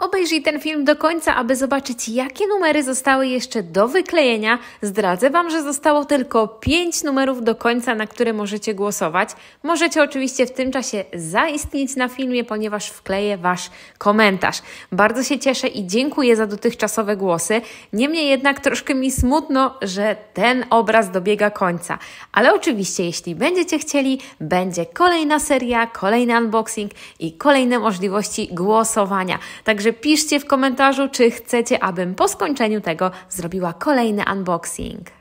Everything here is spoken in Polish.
Obejrzyj ten film do końca, aby zobaczyć, jakie numery zostały jeszcze do wyklejenia. Zdradzę Wam, że zostało tylko 5 numerów do końca, na które możecie głosować. Możecie oczywiście w tym czasie zaistnieć na filmie, ponieważ wkleję Wasz komentarz. Bardzo się cieszę i dziękuję za dotychczasowe głosy. Niemniej jednak troszkę mi smutno, że ten obraz dobiega końca. Ale oczywiście, jeśli będziecie chcieli, będzie kolejna seria, kolejny unboxing i kolejne możliwości głosowania. Także Także piszcie w komentarzu, czy chcecie, abym po skończeniu tego zrobiła kolejny unboxing.